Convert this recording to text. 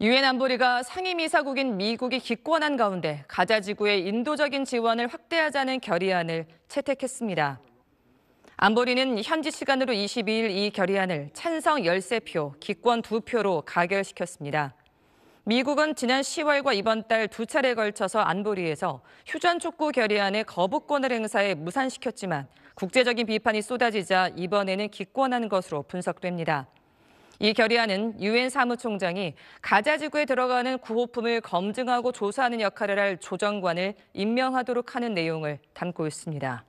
유엔 안보리가 상임이사국인 미국이 기권한 가운데 가자 지구의 인도적인 지원을 확대하자는 결의안을 채택했습니다. 안보리는 현지 시간으로 22일 이 결의안을 찬성 13표, 기권 2표로 가결시켰습니다. 미국은 지난 10월과 이번 달 두 차례 걸쳐서 안보리에서 휴전 촉구 결의안의 거부권을 행사해 무산시켰지만 국제적인 비판이 쏟아지자 이번에는 기권한 것으로 분석됩니다. 이 결의안은 유엔 사무총장이 가자 지구에 들어가는 구호품을 검증하고 조사하는 역할을 할 조정관을 임명하도록 하는 내용을 담고 있습니다.